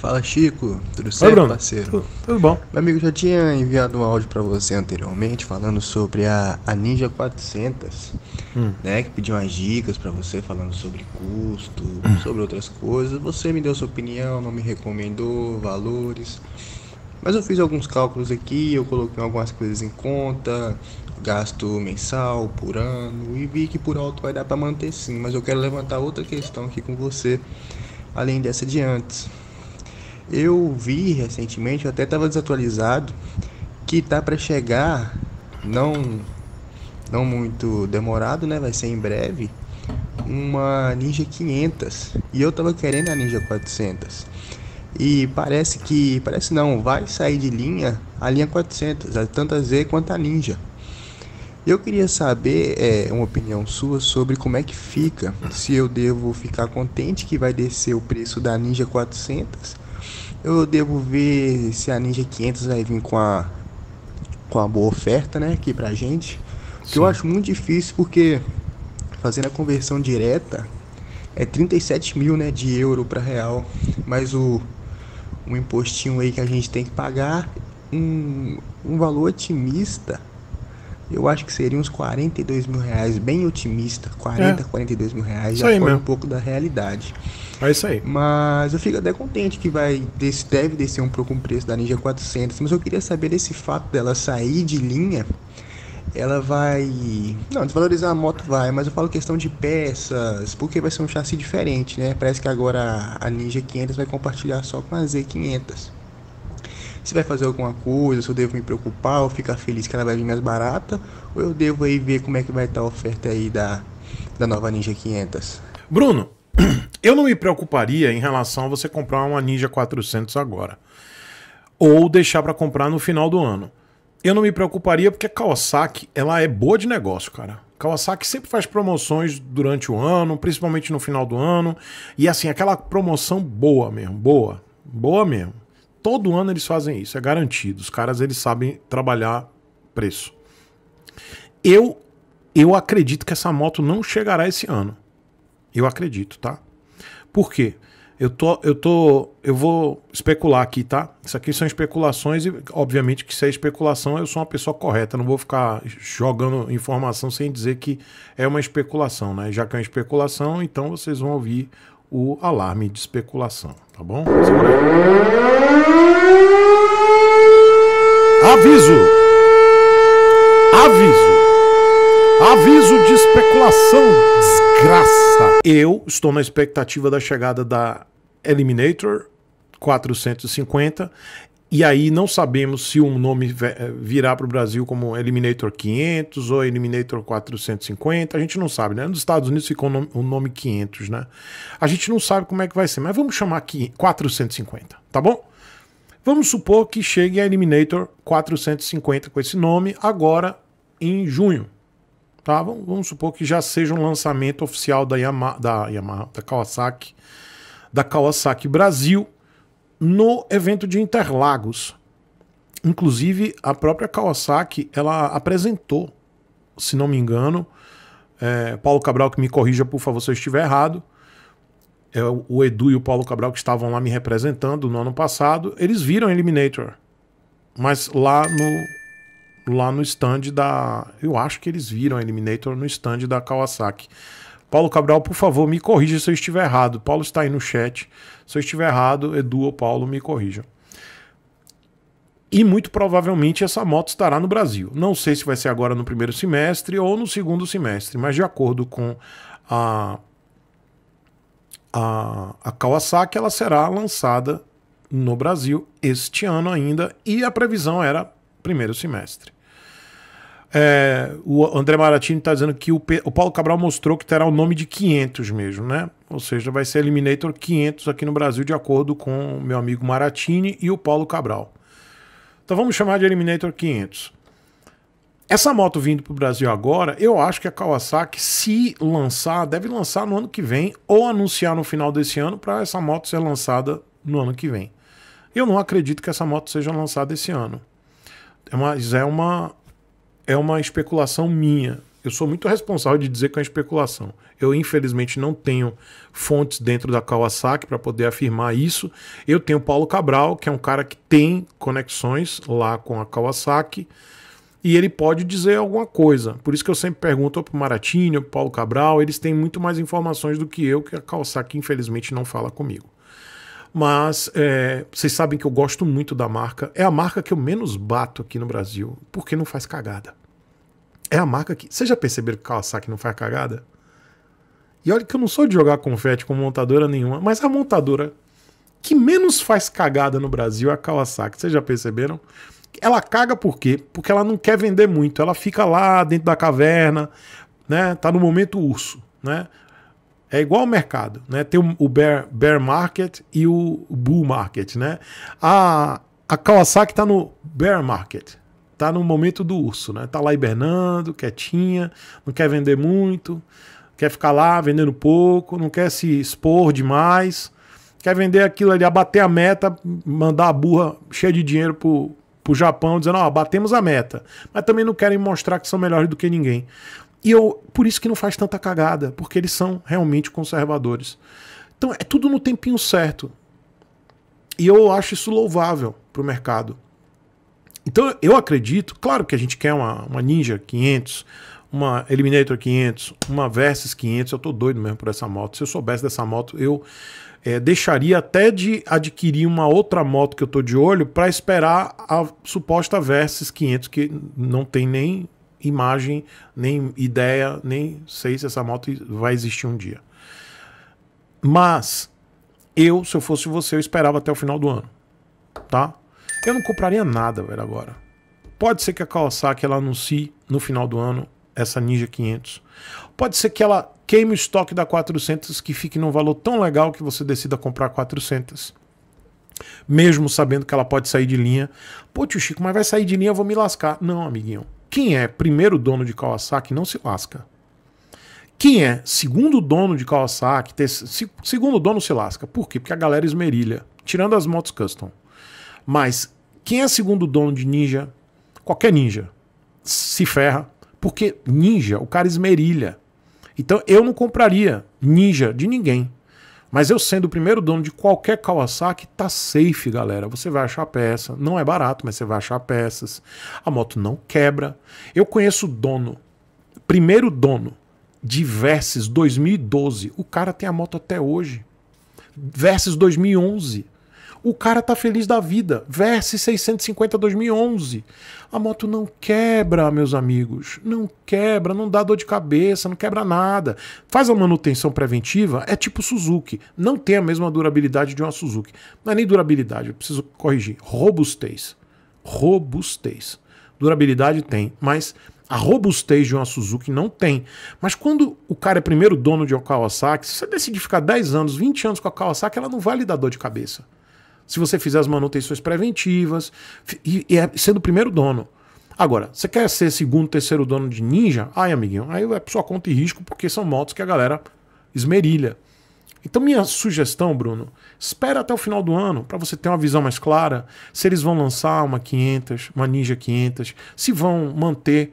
Fala Chico, tudo certo, Oi, Bruno. parceiro? Tudo, tudo bom. Meu amigo, já tinha enviado um áudio para você anteriormente falando sobre a, a Ninja 400, hum. né? Que pediu umas dicas para você falando sobre custo, hum. sobre outras coisas. Você me deu sua opinião, não me recomendou valores. Mas eu fiz alguns cálculos aqui, eu coloquei algumas coisas em conta, gasto mensal por ano e vi que por alto vai dar para manter sim. Mas eu quero levantar outra questão aqui com você, além dessa de antes eu vi recentemente, eu até estava desatualizado, que tá para chegar, não não muito demorado, né? Vai ser em breve uma Ninja 500 e eu tava querendo a Ninja 400 e parece que parece não vai sair de linha a linha 400 tanto a Z quanto a Ninja. Eu queria saber é, uma opinião sua sobre como é que fica, se eu devo ficar contente que vai descer o preço da Ninja 400 eu devo ver se a Ninja 500 vai vir com a com a boa oferta, né, aqui pra gente. Sim. Que eu acho muito difícil porque fazendo a conversão direta é 37 mil, né, de euro para real, mas o um impostinho aí que a gente tem que pagar um, um valor otimista. Eu acho que seria uns 42 mil reais, bem otimista, 40, é. 42 mil reais, já foi um pouco da realidade. É isso aí. Mas eu fico até contente que vai desse, deve descer um pouco o preço da Ninja 400, mas eu queria saber desse fato dela sair de linha. Ela vai. Não, desvalorizar a moto vai, mas eu falo questão de peças, porque vai ser um chassi diferente, né? Parece que agora a Ninja 500 vai compartilhar só com a Z500 se vai fazer alguma coisa, se eu devo me preocupar ou ficar feliz que ela vai vir mais barata, ou eu devo aí ver como é que vai estar tá a oferta aí da, da nova Ninja 500. Bruno, eu não me preocuparia em relação a você comprar uma Ninja 400 agora. Ou deixar para comprar no final do ano. Eu não me preocuparia porque a Kawasaki, ela é boa de negócio, cara. Kawasaki sempre faz promoções durante o ano, principalmente no final do ano. E assim, aquela promoção boa mesmo, boa, boa mesmo. Todo ano eles fazem isso, é garantido. Os caras eles sabem trabalhar preço. Eu eu acredito que essa moto não chegará esse ano. Eu acredito, tá? Por quê? Eu tô, eu tô, eu vou especular aqui, tá? Isso aqui são especulações e, obviamente, que se é especulação, eu sou uma pessoa correta. Não vou ficar jogando informação sem dizer que é uma especulação, né? Já que é uma especulação, então vocês vão ouvir o alarme de especulação, tá bom? Aviso! Aviso! Aviso de especulação graça. Eu estou na expectativa da chegada da Eliminator 450. E aí não sabemos se um nome eh, virá para o Brasil como Eliminator 500 ou Eliminator 450, a gente não sabe, né? Nos Estados Unidos ficou o nome 500, né? A gente não sabe como é que vai ser, mas vamos chamar aqui 450, tá bom? Vamos supor que chegue a Eliminator 450 com esse nome agora em junho, Tá? Vamos, vamos, supor que já seja um lançamento oficial da Yamaha, da, Yamaha, da Kawasaki, da Kawasaki Brasil no evento de Interlagos. Inclusive, a própria Kawasaki ela apresentou, se não me engano, é, Paulo Cabral que me corrija por favor se eu estiver errado. É, o Edu e o Paulo Cabral que estavam lá me representando no ano passado, eles viram Eliminator, mas lá no lá no stand da. Eu acho que eles viram a Eliminator no stand da Kawasaki. Paulo Cabral, por favor, me corrija se eu estiver errado. Paulo está aí no chat. Se eu estiver errado, Edu ou Paulo, me corrijam. E muito provavelmente essa moto estará no Brasil. Não sei se vai ser agora no primeiro semestre ou no segundo semestre, mas de acordo com a, a, a Kawasaki, ela será lançada no Brasil este ano ainda e a previsão era primeiro semestre. É, o André Maratini está dizendo que o, o, Paulo Cabral mostrou que terá o nome de 500 mesmo, né? Ou seja, vai ser Eliminator 500 aqui no Brasil, de acordo com o meu amigo Maratini e o Paulo Cabral. Então vamos chamar de Eliminator 500. Essa moto vindo para o Brasil agora, eu acho que a Kawasaki, se lançar, deve lançar no ano que vem ou anunciar no final desse ano para essa moto ser lançada no ano que vem. Eu não acredito que essa moto seja lançada esse ano mas é uma, é uma especulação minha. Eu sou muito responsável de dizer que é uma especulação. Eu, infelizmente, não tenho fontes dentro da Kawasaki para poder afirmar isso. Eu tenho Paulo Cabral, que é um cara que tem conexões lá com a Kawasaki, e ele pode dizer alguma coisa. Por isso que eu sempre pergunto para o Maratini, para o Paulo Cabral, eles têm muito mais informações do que eu, que a Kawasaki, infelizmente, não fala comigo. Mas é, vocês sabem que eu gosto muito da marca. É a marca que eu menos bato aqui no Brasil, porque não faz cagada. É a marca que. Vocês já perceberam que Kawasaki não faz cagada? E olha que eu não sou de jogar confete com montadora nenhuma, mas a montadora que menos faz cagada no Brasil é a Kawasaki. Vocês já perceberam? Ela caga por quê? Porque ela não quer vender muito. Ela fica lá dentro da caverna, né? Tá no momento urso, né? É igual ao mercado, né? Tem o bear, bear market e o bull market, né? A, a Kawasaki está no bear market, está no momento do urso, né? Está lá hibernando, quietinha, não quer vender muito, quer ficar lá vendendo pouco, não quer se expor demais, quer vender aquilo ali, abater a meta, mandar a burra cheia de dinheiro pro, pro Japão, dizendo, ó, oh, batemos a meta. Mas também não querem mostrar que são melhores do que ninguém. E eu, por isso que não faz tanta cagada, porque eles são realmente conservadores. Então é tudo no tempinho certo. E eu acho isso louvável para o mercado. Então eu acredito, claro que a gente quer uma, uma Ninja 500, uma Eliminator 500, uma Versus 500, eu tô doido mesmo por essa moto. Se eu soubesse dessa moto, eu é, deixaria até de adquirir uma outra moto que eu tô de olho para esperar a suposta Versus 500 que não tem nem imagem, nem ideia, nem sei se essa moto vai existir um dia. Mas eu, se eu fosse você, eu esperava até o final do ano, tá? Eu não compraria nada, velho, agora. Pode ser que a Kawasaki ela anuncie no final do ano essa Ninja 500. Pode ser que ela queime o estoque da 400 que fique num valor tão legal que você decida comprar 400 mesmo sabendo que ela pode sair de linha. Pô, tio Chico, mas vai sair de linha, eu vou me lascar. Não, amiguinho. Quem é primeiro dono de Kawasaki não se lasca. Quem é segundo dono de Kawasaki, segundo dono se lasca. Por quê? Porque a galera esmerilha, tirando as motos custom. Mas quem é segundo dono de Ninja, qualquer Ninja, se ferra. Porque Ninja, o cara esmerilha. Então eu não compraria Ninja de ninguém. Mas eu sendo o primeiro dono de qualquer Kawasaki, tá safe, galera. Você vai achar peça. Não é barato, mas você vai achar peças. A moto não quebra. Eu conheço dono, primeiro dono de Versys 2012. O cara tem a moto até hoje. Versys 2011. O cara tá feliz da vida. Verse 650 2011. A moto não quebra, meus amigos. Não quebra, não dá dor de cabeça, não quebra nada. Faz a manutenção preventiva, é tipo Suzuki. Não tem a mesma durabilidade de uma Suzuki. Não é nem durabilidade, eu preciso corrigir. Robustez. Robustez. Durabilidade tem, mas a robustez de uma Suzuki não tem. Mas quando o cara é primeiro dono de uma Kawasaki, se você decidir ficar 10 anos, 20 anos com a Kawasaki, ela não vai lhe dar dor de cabeça se você fizer as manutenções preventivas e, e é sendo o primeiro dono. Agora, você quer ser segundo, terceiro dono de Ninja? Ai, amiguinho, aí é sua conta e risco, porque são motos que a galera esmerilha. Então, minha sugestão, Bruno, espera até o final do ano para você ter uma visão mais clara se eles vão lançar uma 500, uma Ninja 500, se vão manter,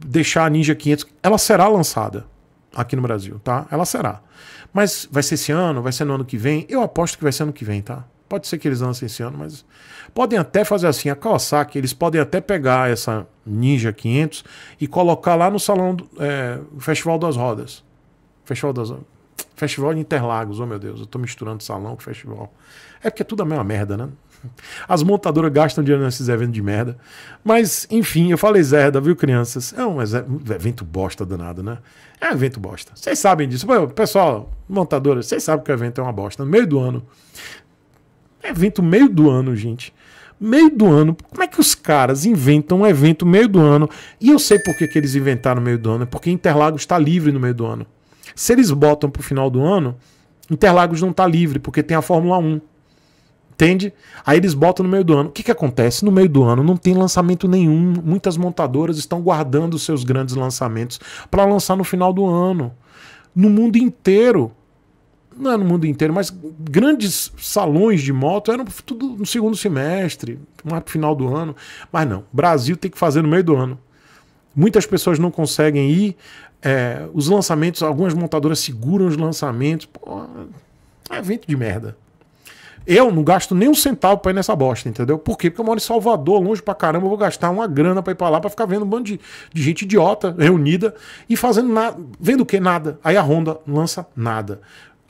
deixar a Ninja 500. Ela será lançada aqui no Brasil, tá? Ela será. Mas vai ser esse ano, vai ser no ano que vem? Eu aposto que vai ser ano que vem, tá? Pode ser que eles lancem esse ano, mas podem até fazer assim, a Kawasaki, eles podem até pegar essa Ninja 500 e colocar lá no salão do é, Festival das Rodas. Festival das Festival de Interlagos, oh meu Deus, eu tô misturando salão com festival. É porque é tudo a mesma merda, né? As montadoras gastam dinheiro nesses eventos de merda. Mas, enfim, eu falei zerda, viu, crianças? É um evento bosta danado, né? É um evento bosta. Vocês sabem disso. Pessoal, montadoras, vocês sabem que o evento é uma bosta. No meio do ano, é evento meio do ano, gente. Meio do ano. Como é que os caras inventam um evento meio do ano? E eu sei por que, que eles inventaram meio do ano. É porque Interlagos está livre no meio do ano. Se eles botam para o final do ano, Interlagos não está livre, porque tem a Fórmula 1. Entende? Aí eles botam no meio do ano. O que, que acontece? No meio do ano não tem lançamento nenhum. Muitas montadoras estão guardando seus grandes lançamentos para lançar no final do ano. No mundo inteiro não é no mundo inteiro, mas grandes salões de moto eram tudo no segundo semestre, no final do ano. Mas não, Brasil tem que fazer no meio do ano. Muitas pessoas não conseguem ir. É, os lançamentos, algumas montadoras seguram os lançamentos. Pô, é evento de merda. Eu não gasto nem um centavo para ir nessa bosta, entendeu? Por quê? Porque eu moro em Salvador, longe pra caramba, eu vou gastar uma grana para ir pra lá para ficar vendo um bando de, de, gente idiota reunida e fazendo nada. Vendo o que? Nada. Aí a Honda lança nada.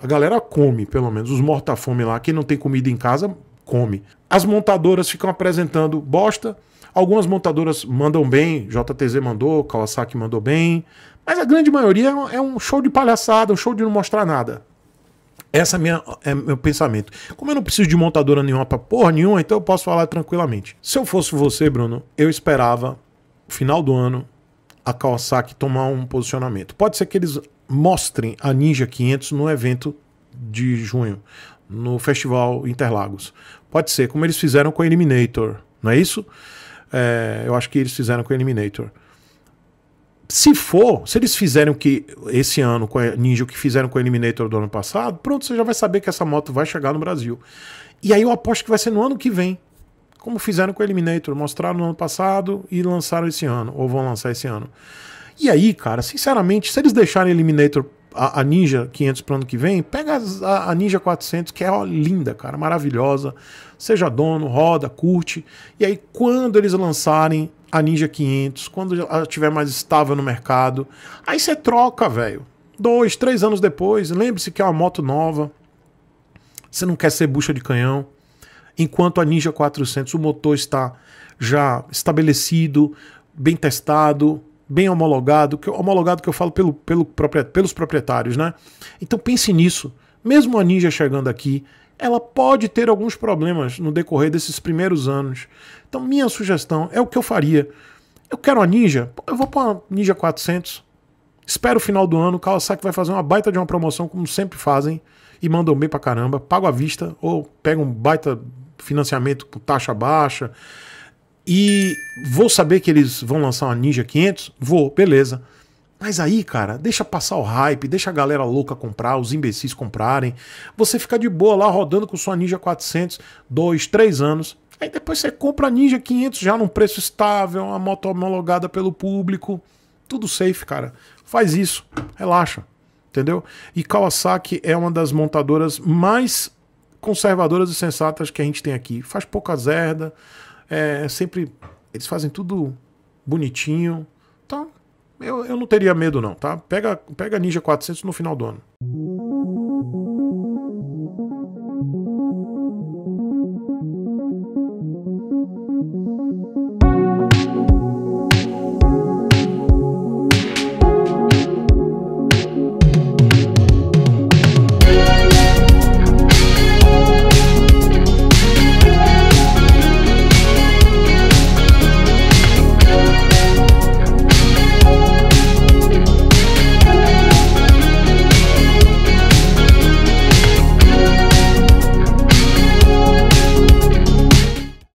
A galera come, pelo menos. Os morta-fome lá, quem não tem comida em casa, come. As montadoras ficam apresentando bosta. Algumas montadoras mandam bem, JTZ mandou, Kawasaki mandou bem, mas a grande maioria é, é um show de palhaçada, um show de não mostrar nada. Essa é, minha, é meu pensamento. Como eu não preciso de montadora nenhuma pra porra nenhuma, então eu posso falar tranquilamente. Se eu fosse você, Bruno, eu esperava, no final do ano, a Kawasaki tomar um posicionamento. Pode ser que eles mostrem a Ninja 500 no evento de junho, no Festival Interlagos. Pode ser, como eles fizeram com o Eliminator, não é isso? É, eu acho que eles fizeram com o Eliminator. Se for, se eles fizerem o que esse ano com a Ninja, o que fizeram com o Eliminator do ano passado, pronto, você já vai saber que essa moto vai chegar no Brasil. E aí eu aposto que vai ser no ano que vem. Como fizeram com o Eliminator, mostraram no ano passado e lançaram esse ano, ou vão lançar esse ano. E aí, cara, sinceramente, se eles deixarem Eliminator a, a Ninja 500 pro ano que vem, pega a, a Ninja 400, que é ó, linda, cara, maravilhosa. Seja dono, roda, curte. E aí, quando eles lançarem a Ninja 500, quando ela estiver mais estável no mercado, aí você troca, velho. Dois, três anos depois, lembre-se que é uma moto nova. Você não quer ser bucha de canhão. Enquanto a Ninja 400, o motor está já estabelecido, bem testado, bem homologado, que, homologado que eu falo pelo, pelo, pelos proprietários, né? Então pense nisso. Mesmo a Ninja chegando aqui, ela pode ter alguns problemas no decorrer desses primeiros anos. Então, minha sugestão é o que eu faria. Eu quero a Ninja, eu vou para a Ninja 400. Espero o final do ano, o Kawasaki vai fazer uma baita de uma promoção, como sempre fazem, e mandam bem para caramba. Pago à vista, ou pega um baita financiamento com taxa baixa. E vou saber que eles vão lançar uma Ninja 500? Vou, beleza. Mas aí, cara, deixa passar o hype, deixa a galera louca comprar, os imbecis comprarem. Você fica de boa lá rodando com sua Ninja 400, dois, três anos. Aí depois você compra a Ninja 500 já num preço estável, uma moto homologada pelo público. Tudo safe, cara. Faz isso, relaxa, entendeu? E Kawasaki é uma das montadoras mais conservadoras e sensatas que a gente tem aqui. Faz pouca zerda, é sempre. Eles fazem tudo bonitinho. Então, eu, eu não teria medo, não, tá? Pega, pega Ninja 400 no final do ano.